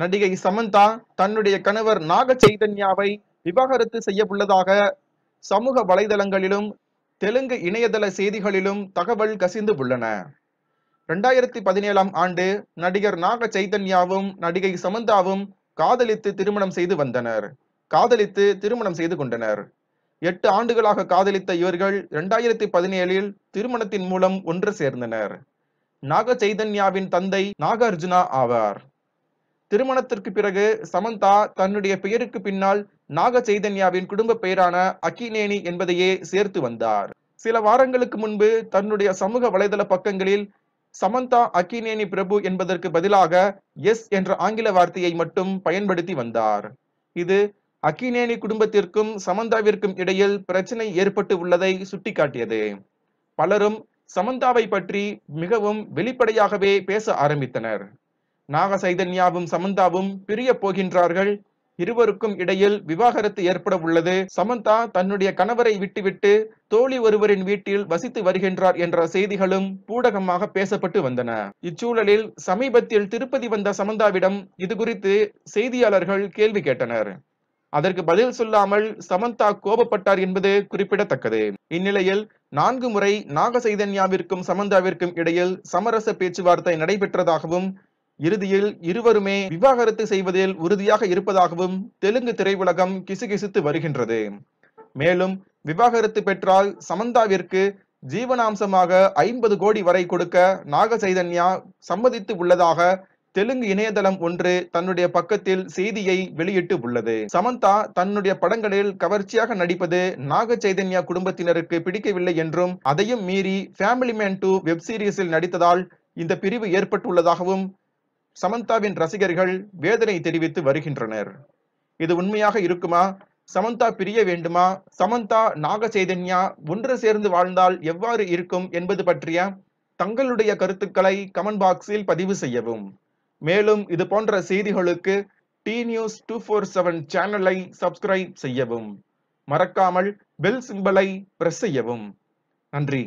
நடிகை சமந்தா தன்னுடைய கணவர் நாக சைதன்யாவை விவாகரத்து செய்யவுள்ளதாக சமூக வலைதளங்களிலும் தெலுங்கு இணையதள செய்திகளிலும் தகவல் கசிந்து உள்ளன இரண்டாயிரத்தி பதினேழாம் ஆண்டு நடிகர் நாக சைதன்யாவும் நடிகை சமந்தாவும் காதலித்து திருமணம் செய்து வந்தனர் காதலித்து திருமணம் செய்து கொண்டனர் எட்டு ஆண்டுகளாக காதலித்த இவர்கள் இரண்டாயிரத்தி பதினேழில் திருமணத்தின் மூலம் ஒன்று சேர்ந்தனர் நாக சைதன்யாவின் தந்தை நாகார்ஜுனா ஆவார் திருமணத்திற்கு பிறகு சமந்தா தன்னுடைய பெயருக்கு பின்னால் நாக சைதன்யாவின் குடும்ப பெயரான அக்கினேனி என்பதையே சேர்த்து வந்தார் சில வாரங்களுக்கு முன்பு தன்னுடைய சமூக வலைதள பக்கங்களில் சமந்தா அக்கினேனி பிரபு என்பதற்கு பதிலாக எஸ் என்ற ஆங்கில வார்த்தையை மட்டும் பயன்படுத்தி வந்தார் இது அக்கினேனி குடும்பத்திற்கும் சமந்தாவிற்கும் இடையில் பிரச்சனை ஏற்பட்டு உள்ளதை சுட்டிக்காட்டியது பலரும் சமந்தாவை பற்றி மிகவும் வெளிப்படையாகவே பேச ஆரம்பித்தனர் நாக சைதன்யாவும் சமந்தாவும் பிரிய போகின்றார்கள் இருவருக்கும் இடையில் விவாகரத்து ஏற்பட உள்ளது சமந்தா தன்னுடைய கணவரை விட்டுவிட்டு தோழி ஒருவரின் வீட்டில் வசித்து வருகின்றார் என்ற செய்திகளும் பூடகமாக பேசப்பட்டு வந்தன இச்சூழலில் சமீபத்தில் திருப்பதி வந்த சமந்தாவிடம் இது குறித்து செய்தியாளர்கள் கேள்வி கேட்டனர் அதற்கு பதில் சொல்லாமல் சமந்தா கோபப்பட்டார் என்பது குறிப்பிடத்தக்கது இந்நிலையில் நான்கு முறை நாக சைதன்யாவிற்கும் சமந்தாவிற்கும் இடையில் சமரச பேச்சுவார்த்தை நடைபெற்றதாகவும் இறுதியில் இருவருமே விவாகரத்து செய்வதில் உறுதியாக இருப்பதாகவும் தெலுங்கு திரையுலகம் கிசுகிசுத்து வருகின்றது மேலும் விவாகரத்து பெற்றால் சமந்தாவிற்கு ஜீவனாம்சமாக ஐம்பது கோடி வரை கொடுக்க நாக சைதன்யா சம்மதித்து உள்ளதாக தெலுங்கு இணையதளம் ஒன்று தன்னுடைய பக்கத்தில் செய்தியை வெளியிட்டு உள்ளது சமந்தா தன்னுடைய படங்களில் கவர்ச்சியாக நடிப்பது நாக சைதன்யா குடும்பத்தினருக்கு பிடிக்கவில்லை என்றும் அதையும் மீறி ஃபேமிலி மேன் டூ வெப் சீரிஸில் நடித்ததால் இந்த பிரிவு ஏற்பட்டுள்ளதாகவும் சமந்தாவின் ரசிகர்கள் வேதனை தெரிவித்து வருகின்றனர் இது உண்மையாக இருக்குமா சமந்தா பிரிய வேண்டுமா சமந்தா நாக சைதன்யா ஒன்று சேர்ந்து வாழ்ந்தால் எவ்வாறு இருக்கும் என்பது பற்றிய தங்களுடைய கருத்துக்களை கமெண்ட் பாக்ஸில் பதிவு செய்யவும் மேலும் இது போன்ற செய்திகளுக்கு T News two four seven சேனலை சப்ஸ்கிரைப் செய்யவும் மறக்காமல் பெல் சிம்பலை பிரஸ் செய்யவும் நன்றி